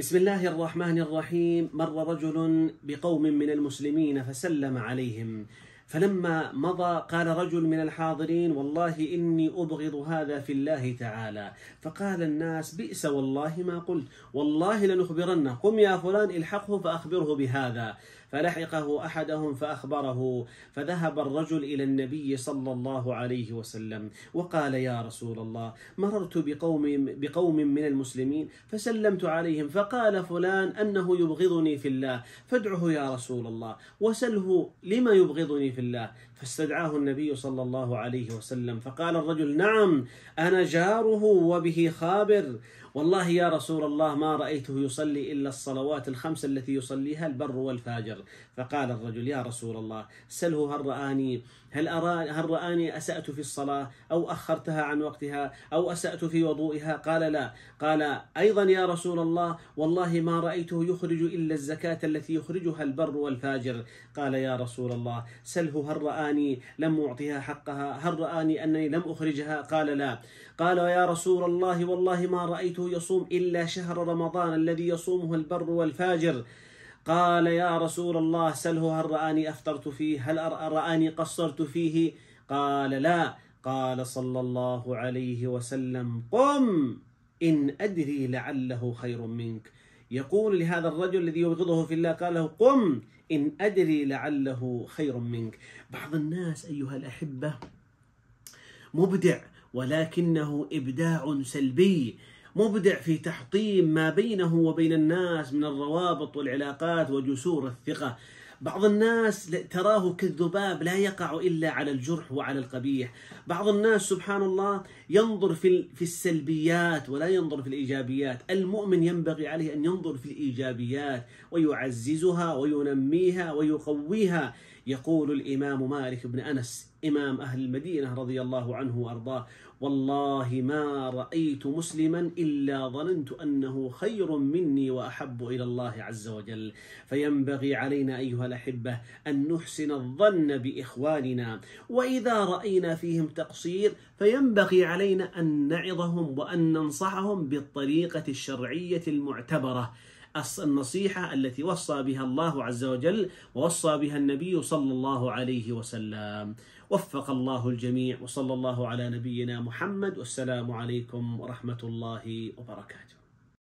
بسم الله الرحمن الرحيم مر رجل بقوم من المسلمين فسلم عليهم فلما مضى قال رجل من الحاضرين والله إني أبغض هذا في الله تعالى فقال الناس بئس والله ما قلت والله لنخبرنه قم يا فلان الحقه فأخبره بهذا فلحقه أحدهم فأخبره فذهب الرجل إلى النبي صلى الله عليه وسلم وقال يا رسول الله مررت بقوم, بقوم من المسلمين فسلمت عليهم فقال فلان أنه يبغضني في الله فادعه يا رسول الله وسله لما يبغضني في في الله فاستدعاه النبي صلى الله عليه وسلم فقال الرجل نعم انا جاره وبه خابر والله يا رسول الله ما رايته يصلي الا الصلوات الخمس التي يصليها البر والفاجر فقال الرجل يا رسول الله سله هل راني هل أرى هل راني اسات في الصلاه او اخرتها عن وقتها او اسات في وضوئها قال لا قال ايضا يا رسول الله والله ما رايته يخرج الا الزكاه التي يخرجها البر والفاجر قال يا رسول الله سله هل راني رآني لم أعطها حقها هل رآني أنني لم أخرجها قال لا قال يا رسول الله والله ما رأيته يصوم إلا شهر رمضان الذي يصومه البر والفاجر قال يا رسول الله سله هل رآني أفطرت فيه هل رآني قصرت فيه قال لا قال صلى الله عليه وسلم قم إن أدري لعله خير منك يقول لهذا الرجل الذي يبغضه في الله قال له قم إن أدري لعله خير منك بعض الناس أيها الأحبة مبدع ولكنه إبداع سلبي مبدع في تحطيم ما بينه وبين الناس من الروابط والعلاقات وجسور الثقة بعض الناس تراه كالذباب لا يقع إلا على الجرح وعلى القبيح بعض الناس سبحان الله ينظر في, في السلبيات ولا ينظر في الإيجابيات المؤمن ينبغي عليه أن ينظر في الإيجابيات ويعززها وينميها ويقويها يقول الإمام مالك بن أنس إمام أهل المدينة رضي الله عنه وأرضاه والله ما رأيت مسلما إلا ظننت أنه خير مني وأحب إلى الله عز وجل فينبغي علينا أيها الأحبة أن نحسن الظن بإخواننا وإذا رأينا فيهم تقصير فينبغي علينا أن نعظهم وأن ننصحهم بالطريقة الشرعية المعتبرة النصيحة التي وصى بها الله عز وجل ووصى بها النبي صلى الله عليه وسلم وفق الله الجميع وصلى الله على نبينا محمد والسلام عليكم ورحمة الله وبركاته